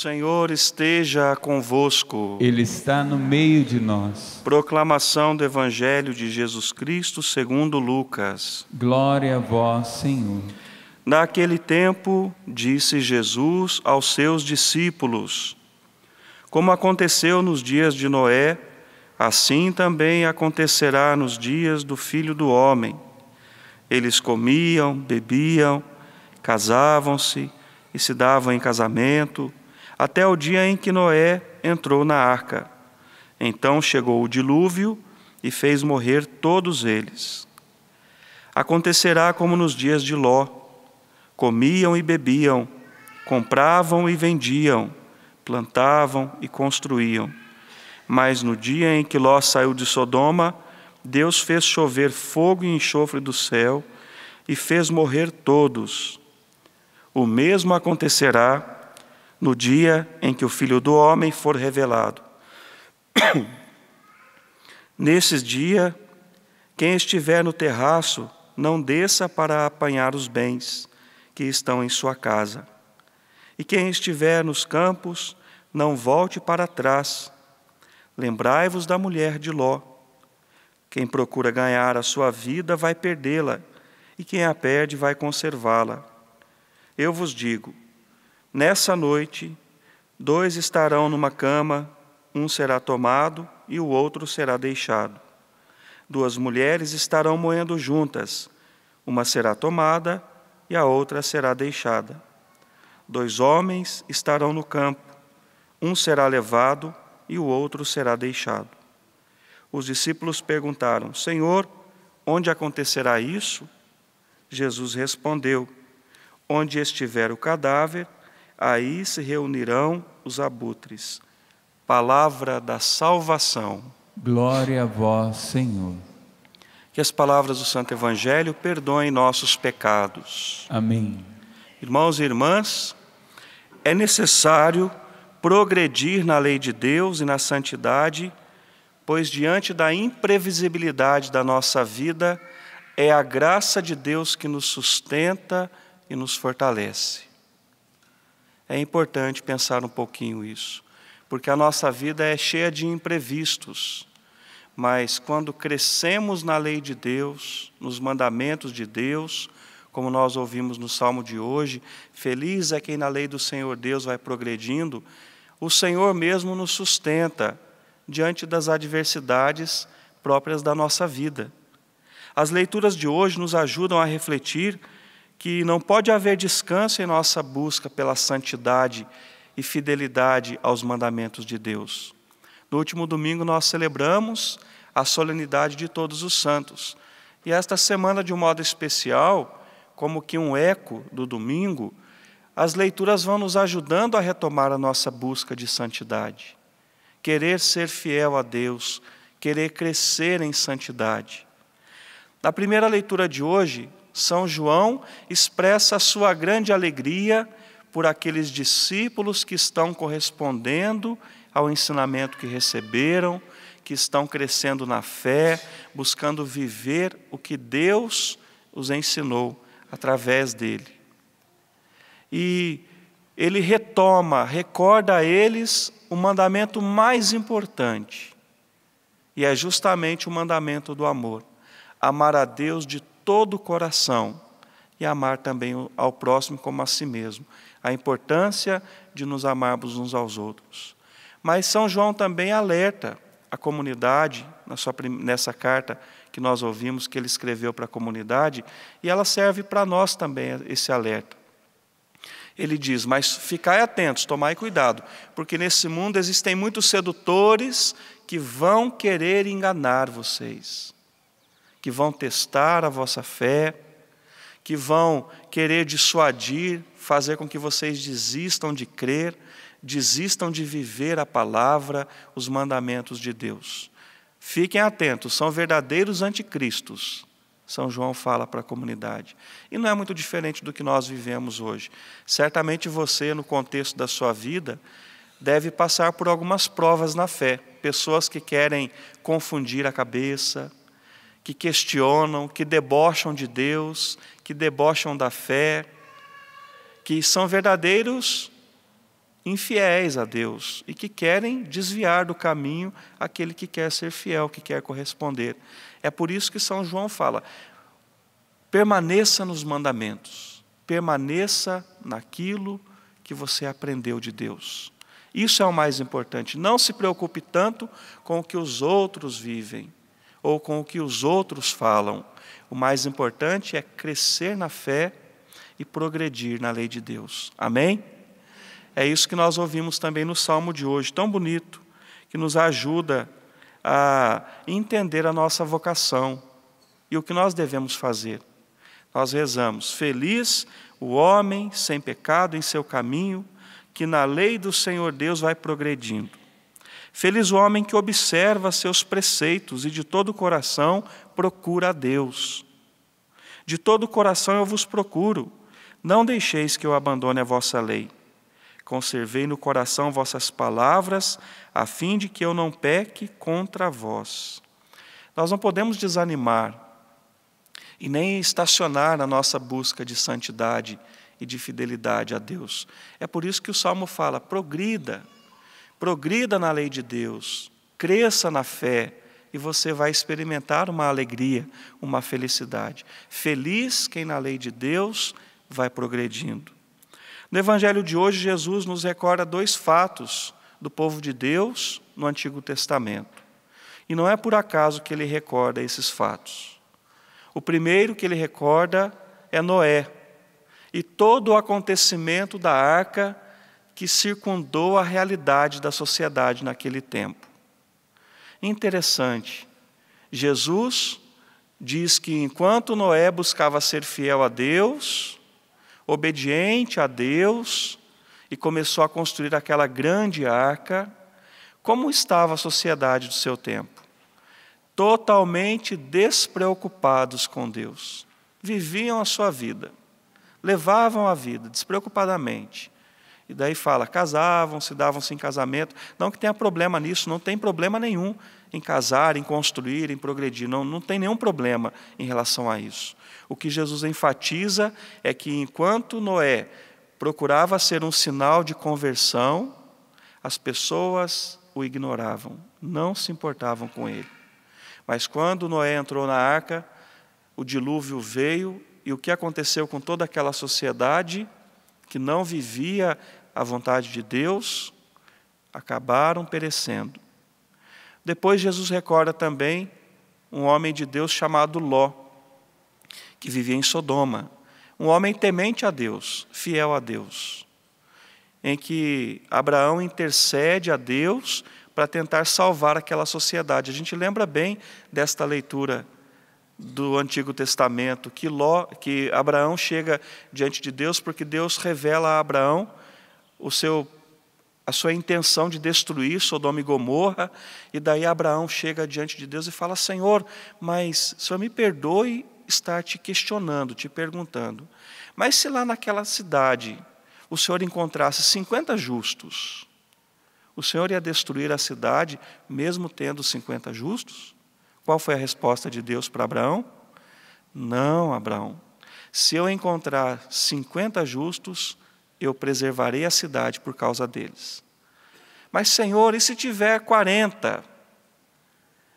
Senhor esteja convosco. Ele está no meio de nós. Proclamação do Evangelho de Jesus Cristo segundo Lucas. Glória a vós, Senhor. Naquele tempo, disse Jesus aos seus discípulos: Como aconteceu nos dias de Noé, assim também acontecerá nos dias do Filho do Homem. Eles comiam, bebiam, casavam-se e se davam em casamento até o dia em que Noé entrou na arca. Então chegou o dilúvio e fez morrer todos eles. Acontecerá como nos dias de Ló: comiam e bebiam, compravam e vendiam, plantavam e construíam. Mas no dia em que Ló saiu de Sodoma, Deus fez chover fogo e enxofre do céu e fez morrer todos. O mesmo acontecerá no dia em que o Filho do Homem for revelado. nesse dia quem estiver no terraço, não desça para apanhar os bens que estão em sua casa. E quem estiver nos campos, não volte para trás. Lembrai-vos da mulher de Ló. Quem procura ganhar a sua vida vai perdê-la, e quem a perde vai conservá-la. Eu vos digo: Nessa noite, dois estarão numa cama, um será tomado e o outro será deixado. Duas mulheres estarão moendo juntas, uma será tomada e a outra será deixada. Dois homens estarão no campo, um será levado e o outro será deixado. Os discípulos perguntaram: Senhor, onde acontecerá isso? Jesus respondeu: Onde estiver o cadáver, aí se reunirão os abutres. Palavra da salvação. Glória a vós, Senhor. Que as palavras do Santo Evangelho perdoem nossos pecados. Amém. Irmãos e irmãs, é necessário progredir na lei de Deus e na santidade, pois diante da imprevisibilidade da nossa vida, é a graça de Deus que nos sustenta e nos fortalece. É importante pensar um pouquinho isso, porque a nossa vida é cheia de imprevistos. Mas quando crescemos na lei de Deus, nos mandamentos de Deus, como nós ouvimos no salmo de hoje, feliz é quem na lei do Senhor Deus vai progredindo, o Senhor mesmo nos sustenta diante das adversidades próprias da nossa vida. As leituras de hoje nos ajudam a refletir que não pode haver descanso em nossa busca pela santidade e fidelidade aos mandamentos de Deus. No último domingo, nós celebramos a solenidade de Todos os Santos. E esta semana, de um modo especial, como que um eco do domingo, as leituras vão nos ajudando a retomar a nossa busca de santidade. Querer ser fiel a Deus, querer crescer em santidade. Na primeira leitura de hoje, são João expressa a sua grande alegria por aqueles discípulos que estão correspondendo ao ensinamento que receberam, que estão crescendo na fé, buscando viver o que Deus os ensinou através dele. E ele retoma, recorda a eles o mandamento mais importante, e é justamente o mandamento do amor: amar a Deus de todo o coração e amar também ao próximo como a si mesmo. A importância de nos amarmos uns aos outros. Mas São João também alerta a comunidade, sua, nessa carta que nós ouvimos que ele escreveu para a comunidade, e ela serve para nós também, esse alerta. Ele diz: Mas ficai atentos, tomai cuidado, porque nesse mundo existem muitos sedutores que vão querer enganar vocês que vão testar a vossa fé, que vão querer dissuadir, fazer com que vocês desistam de crer, desistam de viver a palavra, os mandamentos de Deus. Fiquem atentos, são verdadeiros anticristos. São João fala para a comunidade. E não é muito diferente do que nós vivemos hoje. Certamente você, no contexto da sua vida, deve passar por algumas provas na fé. Pessoas que querem confundir a cabeça, que questionam, que debocham de Deus, que debocham da fé, que são verdadeiros infiéis a Deus e que querem desviar do caminho aquele que quer ser fiel, que quer corresponder. É por isso que São João fala: permaneça nos mandamentos, permaneça naquilo que você aprendeu de Deus. Isso é o mais importante. Não se preocupe tanto com o que os outros vivem, ou com o que os outros falam. O mais importante é crescer na fé e progredir na lei de Deus. Amém? É isso que nós ouvimos também no salmo de hoje, tão bonito, que nos ajuda a entender a nossa vocação e o que nós devemos fazer. Nós rezamos: Feliz o homem sem pecado em seu caminho, que na lei do Senhor Deus vai progredindo. Feliz o homem que observa seus preceitos e de todo o coração procura a Deus. De todo o coração eu vos procuro. Não deixeis que eu abandone a vossa lei. Conservei no coração vossas palavras, a fim de que eu não peque contra vós. Nós não podemos desanimar e nem estacionar na nossa busca de santidade e de fidelidade a Deus. É por isso que o salmo fala: progrida, progrida na lei de Deus, cresça na fé e você vai experimentar uma alegria, uma felicidade. Feliz quem na lei de Deus vai progredindo. No evangelho de hoje, Jesus nos recorda dois fatos do povo de Deus no Antigo Testamento. E não é por acaso que ele recorda esses fatos. O primeiro que ele recorda é Noé e todo o acontecimento da arca que circundou a realidade da sociedade naquele tempo. Interessante, Jesus diz que enquanto Noé buscava ser fiel a Deus, obediente a Deus, e começou a construir aquela grande arca, como estava a sociedade do seu tempo? Totalmente despreocupados com Deus. Viviam a sua vida, levavam a vida despreocupadamente, e daí fala: casavam-se, davam-se em casamento. Não que tenha problema nisso, não tem problema nenhum em casar, em construir, em progredir. Não, não tem nenhum problema em relação a isso. O que Jesus enfatiza é que enquanto Noé procurava ser um sinal de conversão, as pessoas o ignoravam, não se importavam com ele. Mas quando Noé entrou na arca, o dilúvio veio e o que aconteceu com toda aquela sociedade que não vivia a vontade de Deus, acabaram perecendo. Depois, Jesus recorda também um homem de Deus chamado Ló, que vivia em Sodoma, um homem temente a Deus, fiel a Deus, em que Abraão intercede a Deus para tentar salvar aquela sociedade. A gente lembra bem desta leitura do Antigo Testamento que Ló, que Abraão chega diante de Deus porque Deus revela a Abraão o seu a sua intenção de destruir Sodoma e Gomorra, e daí Abraão chega diante de Deus e fala: Senhor, mas só me perdoe estar te questionando, te perguntando. Mas se lá naquela cidade o Senhor encontrasse 50 justos, o Senhor ia destruir a cidade mesmo tendo 50 justos? Qual foi a resposta de Deus para Abraão? Não, Abraão. Se eu encontrar 50 justos, eu preservarei a cidade por causa deles. Mas, Senhor, e se tiver 40?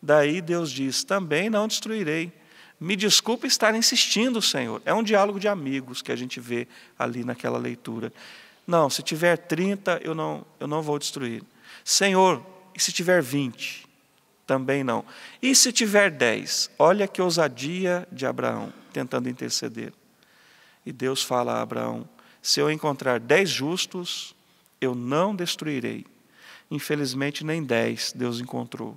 Daí Deus diz: também não destruirei. Me desculpe estar insistindo, Senhor. É um diálogo de amigos que a gente vê ali naquela leitura. Não, se tiver 30, eu não, eu não vou destruir. Senhor, e se tiver 20? Também não. E se tiver 10? Olha que ousadia de Abraão, tentando interceder. E Deus fala a Abraão: se eu encontrar dez justos, eu não destruirei. Infelizmente, nem dez Deus encontrou.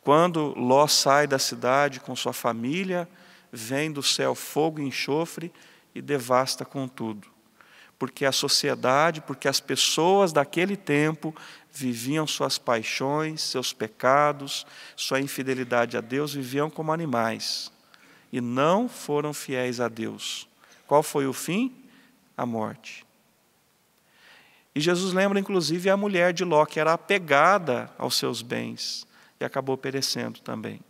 Quando Ló sai da cidade com sua família, vem do céu fogo e enxofre e devasta com tudo. Porque a sociedade, porque as pessoas daquele tempo viviam suas paixões, seus pecados, sua infidelidade a Deus, viviam como animais e não foram fiéis a Deus. Qual foi o fim? A morte. E Jesus lembra, inclusive, a mulher de Ló, que era apegada aos seus bens e acabou perecendo também.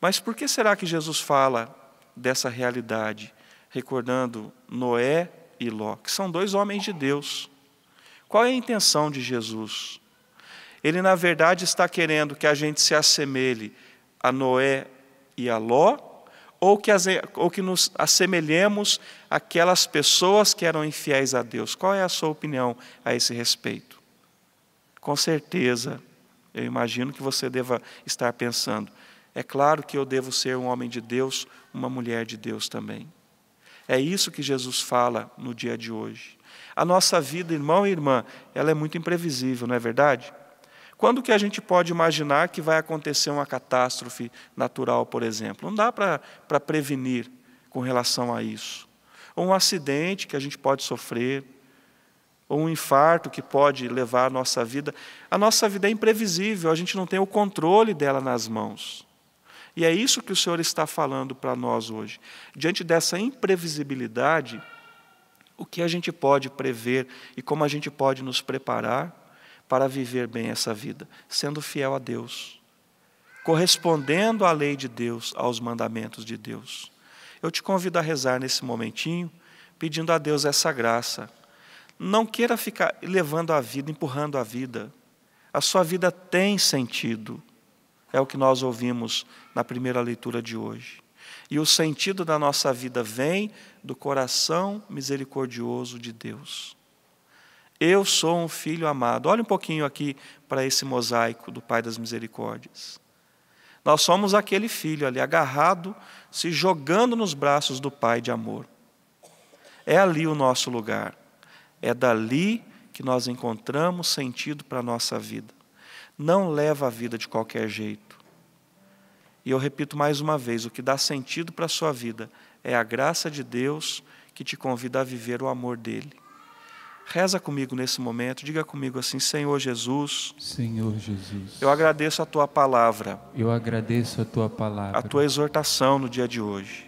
Mas por que será que Jesus fala dessa realidade, recordando Noé e Ló, que são dois homens de Deus? Qual é a intenção de Jesus? Ele, na verdade, está querendo que a gente se assemelhe a Noé e a Ló, ou que, as, ou que nos assemelhemos àquelas pessoas que eram infiéis a Deus. Qual é a sua opinião a esse respeito? Com certeza, eu imagino que você deva estar pensando. É claro que eu devo ser um homem de Deus, uma mulher de Deus também. É isso que Jesus fala no dia de hoje. A nossa vida, irmão e irmã, ela é muito imprevisível, não é verdade? Quando que a gente pode imaginar que vai acontecer uma catástrofe natural, por exemplo? Não dá para prevenir com relação a isso. Ou um acidente que a gente pode sofrer, ou um infarto que pode levar a nossa vida. A nossa vida é imprevisível, a gente não tem o controle dela nas mãos. E é isso que o Senhor está falando para nós hoje. Diante dessa imprevisibilidade, o que a gente pode prever e como a gente pode nos preparar para viver bem essa vida, sendo fiel a Deus, correspondendo à lei de Deus, aos mandamentos de Deus. Eu te convido a rezar nesse momentinho, pedindo a Deus essa graça. Não queira ficar levando a vida, empurrando a vida. A sua vida tem sentido. É o que nós ouvimos na primeira leitura de hoje. E o sentido da nossa vida vem do coração misericordioso de Deus. Eu sou um filho amado. Olha um pouquinho aqui para esse mosaico do Pai das Misericórdias. Nós somos aquele filho ali, agarrado, se jogando nos braços do Pai de amor. É ali o nosso lugar. É dali que nós encontramos sentido para a nossa vida. Não leva a vida de qualquer jeito. E eu repito mais uma vez: o que dá sentido para a sua vida é a graça de Deus que te convida a viver o amor dele. Reza comigo nesse momento, diga comigo assim: Senhor Jesus. Senhor Jesus. Eu agradeço a tua palavra. Eu agradeço a tua palavra. A tua exortação no dia de hoje.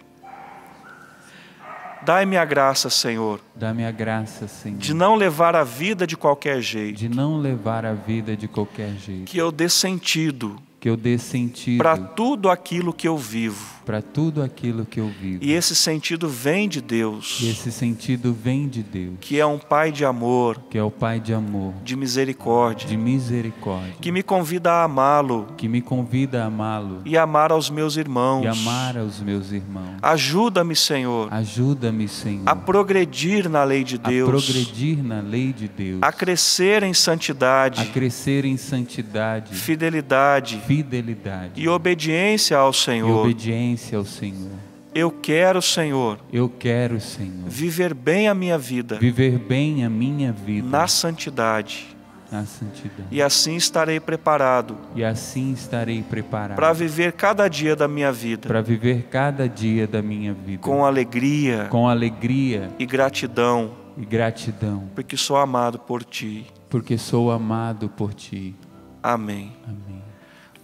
Dai-me a graça, Senhor. Dá-me a graça, Senhor. De não levar a vida de qualquer jeito. De não levar a vida de qualquer jeito. Que eu dê sentido. Que eu dê sentido. Para tudo aquilo que eu vivo para tudo aquilo que eu vivo. E esse sentido vem de Deus. E esse sentido vem de Deus. Que é um pai de amor. Que é o pai de amor. De misericórdia. De misericórdia. Que me convida a amá-lo. Que me convida a amá-lo. E amar aos meus irmãos. E amar aos meus irmãos. Ajuda-me, Senhor. Ajuda-me, Senhor. A progredir na lei de Deus. A progredir na lei de Deus. A crescer em santidade. A crescer em santidade. Fidelidade. Fidelidade. E obediência ao Senhor. E obediência obediência ao Senhor. Eu quero, Senhor. Eu quero, Senhor. Viver bem a minha vida. Viver bem a minha vida. Na santidade. Na santidade. E assim estarei preparado. E assim estarei preparado. Para viver cada dia da minha vida. Para viver cada dia da minha vida. Com alegria. Com alegria. E gratidão. E gratidão. Porque sou amado por ti. Porque sou amado por ti. Amém. Amém.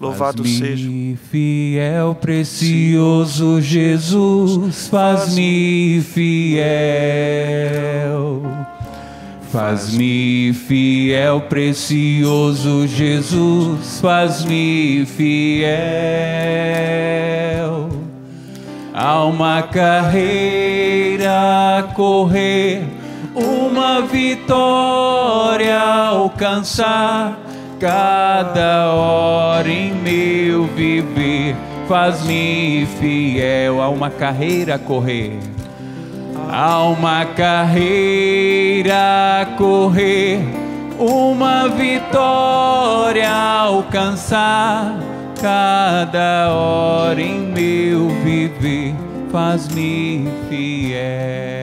Louvado seja. Fiel, precioso Jesus, faz-me fiel. Faz-me fiel, precioso Jesus, faz-me fiel. Há uma carreira a correr, uma vitória a alcançar cada hora em meu viver. Faz-me fiel a uma carreira a correr, a uma carreira a correr, uma vitória a alcançar. Cada hora em meu viver, faz-me fiel.